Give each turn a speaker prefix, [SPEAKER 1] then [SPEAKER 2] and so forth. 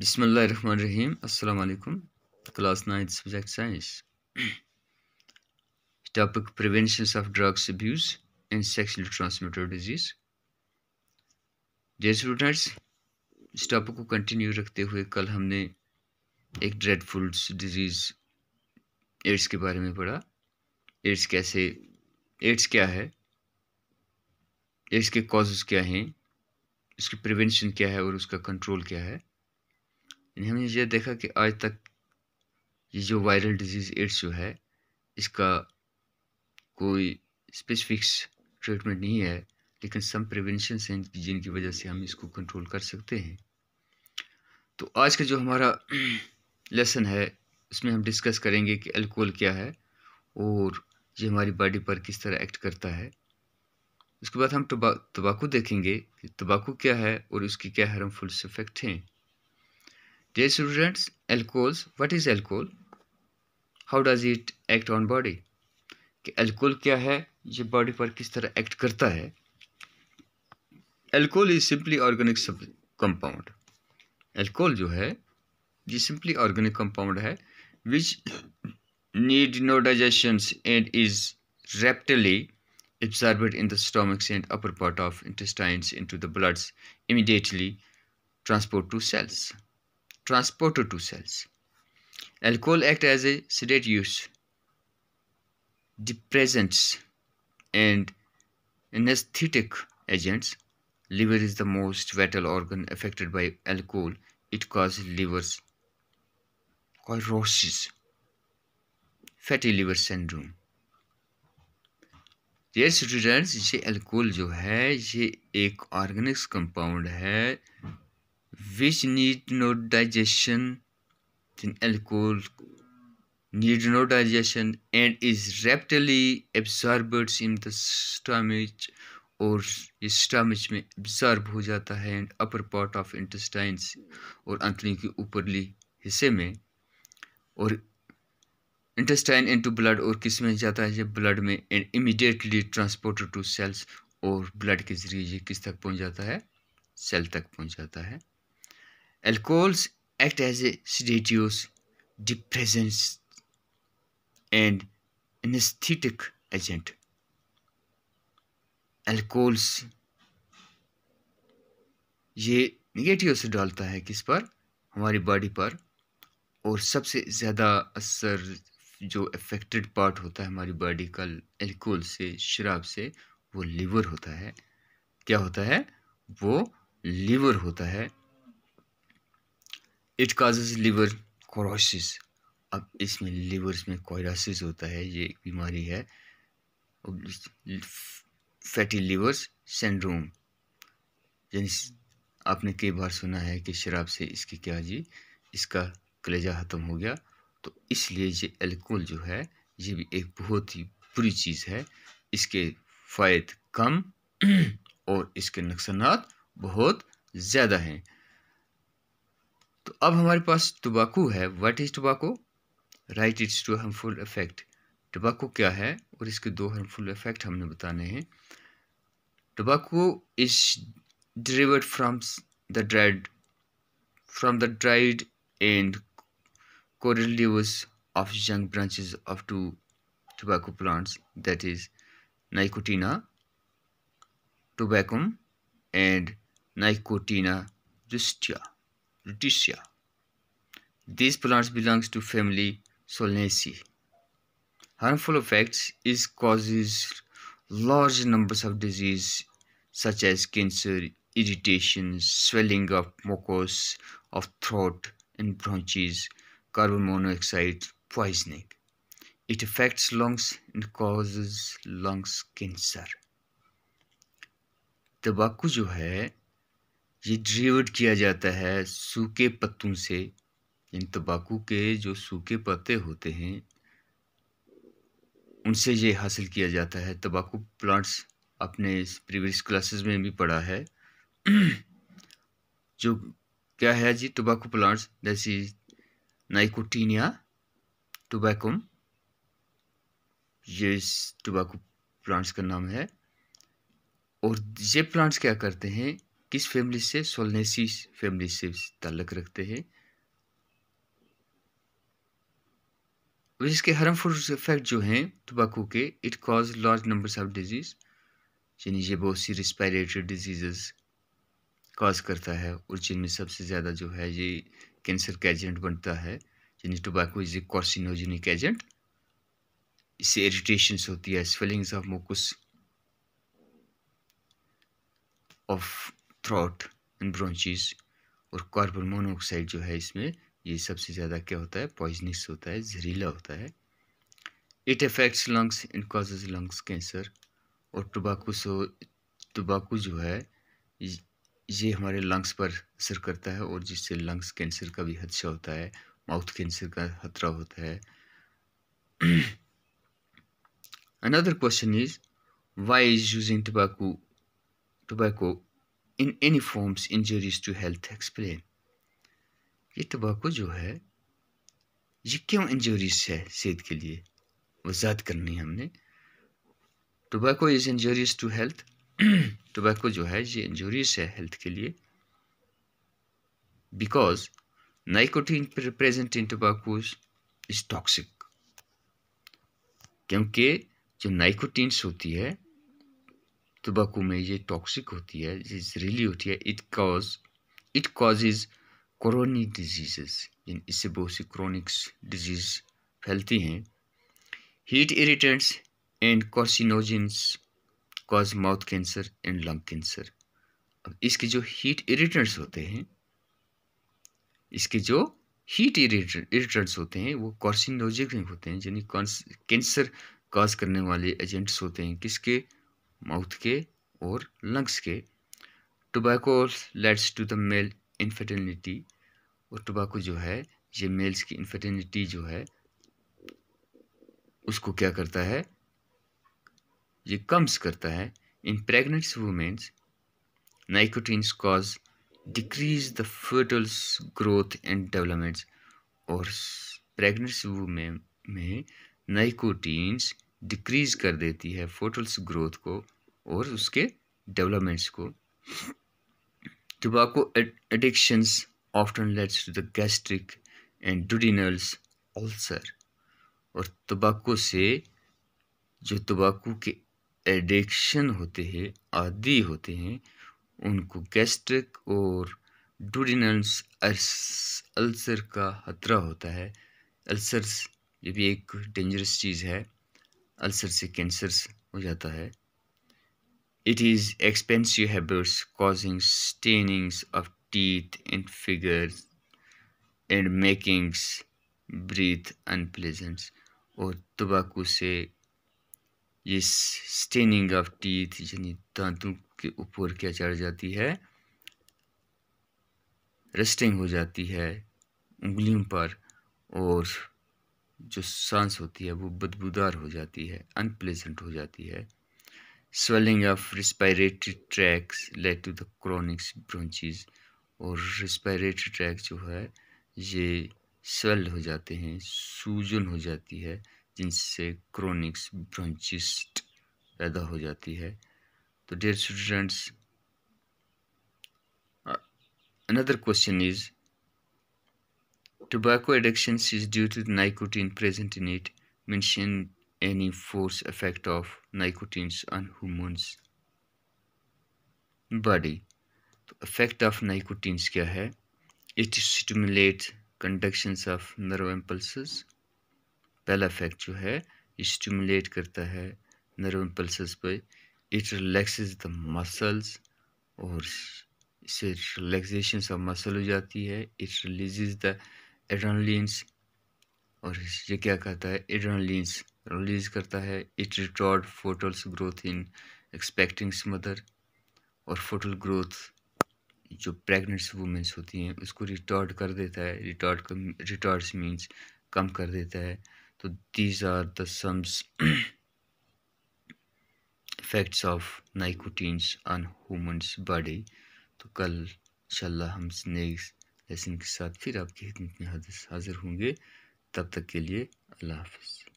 [SPEAKER 1] बिसमीम अल्लाम class ninth subject science topic prevention of drugs abuse and sexually transmitted disease dear students इस टॉपिक को कंटिन्यू रखते हुए कल हमने एक ड्रेडफुल डिजीज़ एड्स के बारे में पढ़ा एड्स कैसे एड्स क्या है एड्स के कॉजेज़ क्या हैं इसकी प्रिवेंशन क्या है और उसका कंट्रोल क्या है इन्होंने ये देखा कि आज तक ये जो वायरल डिजीज़ एड्स जो है इसका कोई स्पेसिफिक ट्रीटमेंट नहीं है लेकिन सम प्रिवेंशन हैं जिनकी वजह से हम इसको कंट्रोल कर सकते हैं तो आज का जो हमारा लेसन है उसमें हम डिस्कस करेंगे कि अल्कोहल क्या है और ये हमारी बॉडी पर किस तरह एक्ट करता है उसके बाद हम तंबाकू देखेंगे कि तंबाकू क्या है और उसकी क्या हार्मफुल इफेक्ट हैं Dear students, alcohols, what is alcohol? How does it act on body? कि अल्कोहल क्या है ये बॉडी पर किस तरह एक्ट करता है alcohol is simply organic compound alcohol जो है ये सिंपली ऑर्गेनिक कंपाउंड है which need no digestion and is rapidly absorbed in the stomachs and upper part of intestines into the bloods immediately transport to cells transported to cells. Alcohol act as a sedate use, depressants and anesthetic agents. Liver is the most vital organ affected by alcohol. It causes liver cirrhosis, fatty liver syndrome. Dear students, ये alcohol जो है ये एक organic compound है which need no digestion then alcohol need no digestion and is rapidly absorbed in the stomach और ये stomach में absorb हो जाता है and upper part of intestines और अंतनी के ऊपरली हिस्से में और इंटेस्टाइन इनटू ब्लड और किस में जाता है जब ब्लड में and immediately transported to cells और ब्लड के ज़रिए ये किस तक पहुंच जाता है सेल तक पहुंच जाता है Alcohols act as sedatives, depressants, and anesthetic agent. Alcohols ये निगेटिव असर डालता है किस पर हमारी बॉडी पर और सबसे ज़्यादा असर जो अफेक्टेड पार्ट होता है हमारी बॉडी का एल्कोहल से शराब से वो लीवर होता है क्या होता है वो लीवर होता है इट काजेज लिवर क्रोसिस अब इसमें लिवर में कोरासिस होता है ये एक बीमारी है फैटी लिवर सेंड्रोम यानी आपने कई बार सुना है कि शराब से इसकी क्या जी इसका कलेजा ख़त्म हो गया तो इसलिए ये अल्कोहल जो है ये भी एक बहुत ही बुरी चीज़ है इसके फ़ायद कम और इसके नुकसान बहुत ज़्यादा हैं तो अब हमारे पास टोबाको है what is tobacco right it's two harmful effect tobacco क्या है और इसके दो हार्मफुल इफेक्ट हमने बताने हैं tobacco is delivered from the dried from the dried and coral of young branches of two tobacco plants that is nicotiana tabacum and nicotiana nicotina Lutetia. These plants belong to family Solanaceae. Harmful effects is causes large numbers of disease such as cancer, irritation, swelling of mucus of throat and bronchitis, carbon monoxide poisoning. It affects lungs and causes lungs cancer. The जो है ये ड्रेवड किया जाता है सूखे पत्तों से इन तंबाकू के जो सूखे पत्ते होते हैं उनसे ये हासिल किया जाता है तंबाकू प्लांट्स अपने प्रीवियस क्लासेस में भी पढ़ा है जो क्या है जी टोबैको प्लांट्स जैसी नाइकोटीनिया टोबैकोम ये टोबैको प्लांट्स का नाम है और ये प्लांट्स क्या करते हैं किस फैमिली से सोलनेसिस फैमिली से ताल्लुक़ रखते हैं इसके हार्मफुल इफेक्ट जो हैं तम्बाकू के it cause large numbers of disease यानी ये बहुत सी रिस्पायरेटरी डिजीजेस कॉज करता है और जिनमें सबसे ज़्यादा जो है ये कैंसर का एजेंट बनता है यानी tobacco is a carcinogenic agent इससे इरिटेशंस होती है swellings of mucus of throat and bronchus और कार्बन मोनोऑक्साइड जो है इसमें ये सबसे ज़्यादा क्या होता है पॉइजनिस होता है जहरीला होता है it affects lungs and causes lungs cancer और टबाकू सो टबाकू जो है ये हमारे लंग्स पर असर करता है और जिससे लंग्स कैंसर का भी खदशा होता है माउथ कैंसर का खतरा होता है another question is why is using tobacco tobacco in any forms injuries to health explain ये तंबाकू जो है ये क्यों इंजरीज है सेहत के लिए वजात करनी है हमने tobacco is injuries to health tobacco जो है ये इंजरीज है हेल्थ के लिए because nicotine present in tobaccos is toxic क्योंकि जो नाइकोटीन्स होती है तंबाकू में ये टॉक्सिक होती है इज जहरीली होती है it cause it causes chronic diseases इससे बहुत सी क्रोनिक्स डिजीज फैलती हैं heat irritants and carcinogens cause mouth cancer and lung cancer अब इसके जो हीट इरीटेंट्स होते हैं इसके जो हीट इरीटेंट्स होते हैं वो कॉर्सिनोजिक होते हैं यानी कैंसर कॉज करने वाले एजेंट्स होते हैं किसके माउथ के और लंग्स के tobacco lets to the male infertility और टोबैको जो है ये मेल्स की इनफर्टिलिटी जो है उसको क्या करता है ये कम्स करता है in pregnant womens nicotines cause decrease the foetals growth and developments और प्रेगनेंट वुमेन में नाइकोटीन्स डिक्रीज कर देती है फोटल्स ग्रोथ को और उसके डेवलपमेंट्स को tobacco addictions often leads to the gastric and duodenals ulcer और तंबाकू से जो तंबाकू के एडिक्शन होते हैं आदि होते हैं उनको गैस्ट्रिक और डूडिनल्स अल्सर का खतरा होता है अल्सर्स ये भी एक डेंजरस चीज़ है अल्सर से कैंसर हो जाता है it is expensive habits causing stainings of teeth and fingers and makings breath unpleasants और तंबाकू से ये स्टेनिंग ऑफ टीथ यानी दांतों के ऊपर क्या चढ़ जाती है रस्टिंग हो जाती है उंगलियों पर और जो सांस होती है वो बदबूदार हो जाती है अनप्लेजेंट हो जाती है swelling of respiratory tracts let to the chronics bronchitis और रिस्पायरेटरी ट्रैक जो है ये स्वेल हो जाते हैं सूजन हो जाती है जिनसे क्रोनिक्स ब्रोंचिस्ट पैदा हो जाती है तो dear students another question is Tobacco addiction is due to the nicotine present in it. Mention any force effect of nicotines on humans. Body तो इफेक्ट ऑफ नाइकोटीन्स क्या है it stimulate conductions of nerve impulses पहला effect जो है stimulate करता है nerve impulses पर it relaxes the muscles और इससे रिलैक्सेशन ऑफ मसल हो जाती है it release the adrenalins और ये क्या कहता है एड्रन लिंस रिलीज करता है it retard foetals growth in expecting mother और फोटल ग्रोथ जो प्रेगनेंट्स वूमेंस होती हैं उसको रिटॉर्ड कर देता है रिटॉर्ड रिटॉर्ड्स मीन्स कम कर देता है तो these are the sums effects of nicotines on humans body तो कल इंशाल्लाह हम स्नेक्स ऐसे इनके साथ फिर आपकी खिदमत में हाजिर होंगे तब तक के लिए अल्लाह हाफिज़